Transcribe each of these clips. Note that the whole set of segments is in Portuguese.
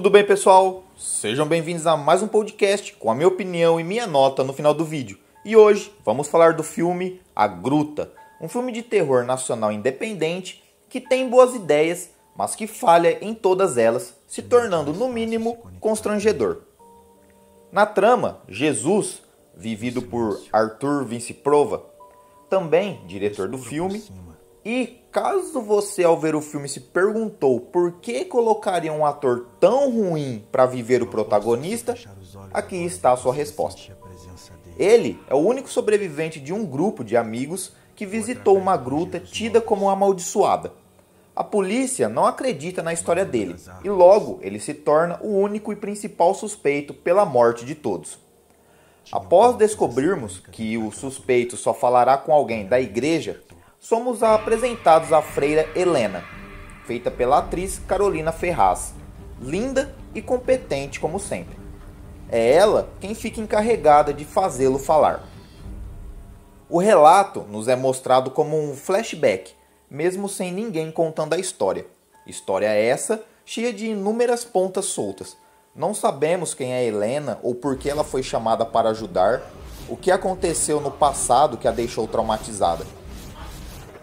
Tudo bem, pessoal? Sejam bem-vindos a mais um podcast com a minha opinião e minha nota no final do vídeo. E hoje vamos falar do filme A Gruta, um filme de terror nacional independente que tem boas ideias, mas que falha em todas elas, se tornando no mínimo constrangedor. Na trama, Jesus, vivido por Arthur Vince Prova, também diretor do filme, e caso você, ao ver o filme, se perguntou por que colocaria um ator tão ruim para viver o protagonista, aqui está a sua resposta. Ele é o único sobrevivente de um grupo de amigos que visitou uma gruta tida como amaldiçoada. A polícia não acredita na história dele e logo ele se torna o único e principal suspeito pela morte de todos. Após descobrirmos que o suspeito só falará com alguém da igreja, somos apresentados à freira Helena, feita pela atriz Carolina Ferraz, linda e competente como sempre. É ela quem fica encarregada de fazê-lo falar. O relato nos é mostrado como um flashback, mesmo sem ninguém contando a história. História essa cheia de inúmeras pontas soltas. Não sabemos quem é Helena ou por que ela foi chamada para ajudar, o que aconteceu no passado que a deixou traumatizada.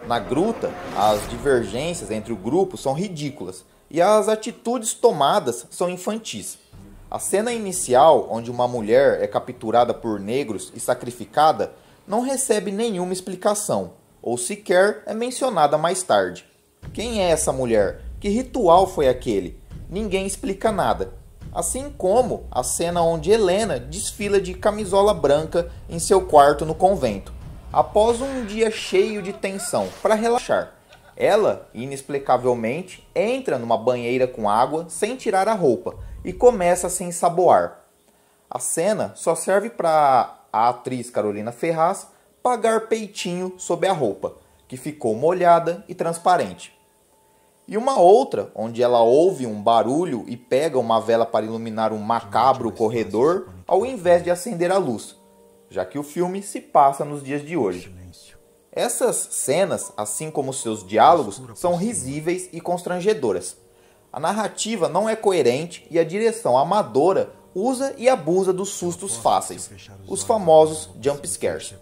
Na gruta, as divergências entre o grupo são ridículas e as atitudes tomadas são infantis. A cena inicial, onde uma mulher é capturada por negros e sacrificada, não recebe nenhuma explicação, ou sequer é mencionada mais tarde. Quem é essa mulher? Que ritual foi aquele? Ninguém explica nada. Assim como a cena onde Helena desfila de camisola branca em seu quarto no convento após um dia cheio de tensão, para relaxar. Ela, inexplicavelmente, entra numa banheira com água sem tirar a roupa e começa a se ensaboar. A cena só serve para a atriz Carolina Ferraz pagar peitinho sob a roupa, que ficou molhada e transparente. E uma outra, onde ela ouve um barulho e pega uma vela para iluminar um macabro corredor, ao invés de acender a luz, já que o filme se passa nos dias de hoje. Essas cenas, assim como seus diálogos, são risíveis e constrangedoras. A narrativa não é coerente e a direção amadora usa e abusa dos sustos fáceis, os famosos jump scares.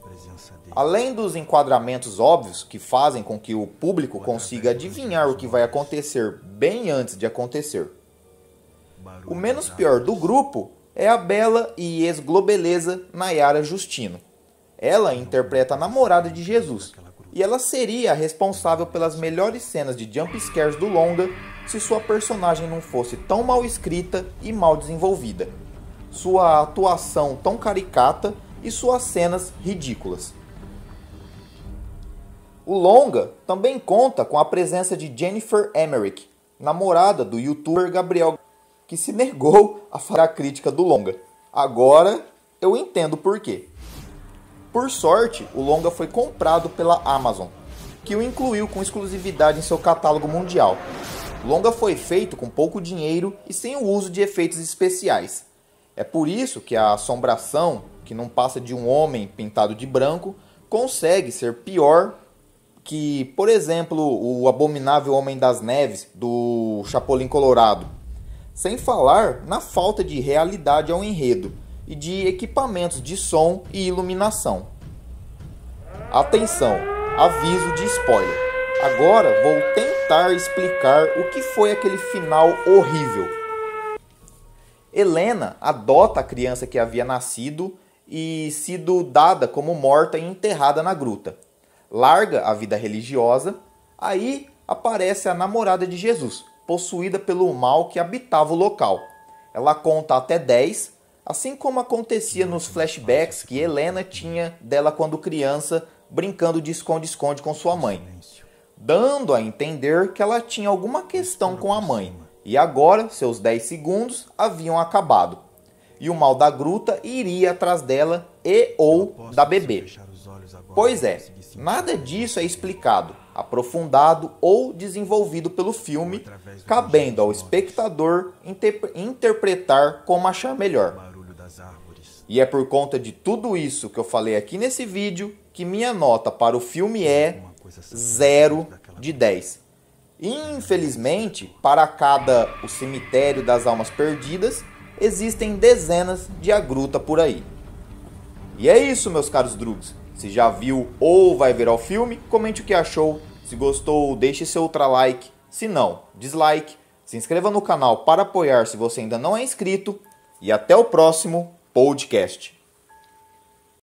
Além dos enquadramentos óbvios que fazem com que o público consiga adivinhar o que vai acontecer bem antes de acontecer. O menos pior do grupo é a bela e ex-globeleza Nayara Justino. Ela interpreta a namorada de Jesus, e ela seria a responsável pelas melhores cenas de jump scares do longa se sua personagem não fosse tão mal escrita e mal desenvolvida. Sua atuação tão caricata e suas cenas ridículas. O longa também conta com a presença de Jennifer Emmerich, namorada do youtuber Gabriel que se negou a fazer a crítica do longa. Agora eu entendo por quê. Por sorte, o longa foi comprado pela Amazon, que o incluiu com exclusividade em seu catálogo mundial. longa foi feito com pouco dinheiro e sem o uso de efeitos especiais. É por isso que a assombração, que não passa de um homem pintado de branco, consegue ser pior que, por exemplo, o abominável Homem das Neves do Chapolin Colorado. Sem falar na falta de realidade ao enredo e de equipamentos de som e iluminação. Atenção, aviso de spoiler. Agora vou tentar explicar o que foi aquele final horrível. Helena adota a criança que havia nascido e sido dada como morta e enterrada na gruta. Larga a vida religiosa, aí aparece a namorada de Jesus, possuída pelo mal que habitava o local. Ela conta até 10, assim como acontecia nos flashbacks que Helena tinha dela quando criança, brincando de esconde-esconde com sua mãe, dando a entender que ela tinha alguma questão com a mãe. E agora, seus 10 segundos haviam acabado. E o mal da gruta iria atrás dela e ou da bebê. Pois é, nada disso é explicado aprofundado ou desenvolvido pelo filme, cabendo ao espectador inter interpretar como achar melhor. E é por conta de tudo isso que eu falei aqui nesse vídeo que minha nota para o filme é 0 de 10. Infelizmente, para cada O Cemitério das Almas Perdidas, existem dezenas de agruta por aí. E é isso, meus caros drugs se já viu ou vai ver ao filme, comente o que achou. Se gostou, deixe seu ultra like. Se não, dislike. Se inscreva no canal para apoiar se você ainda não é inscrito. E até o próximo podcast.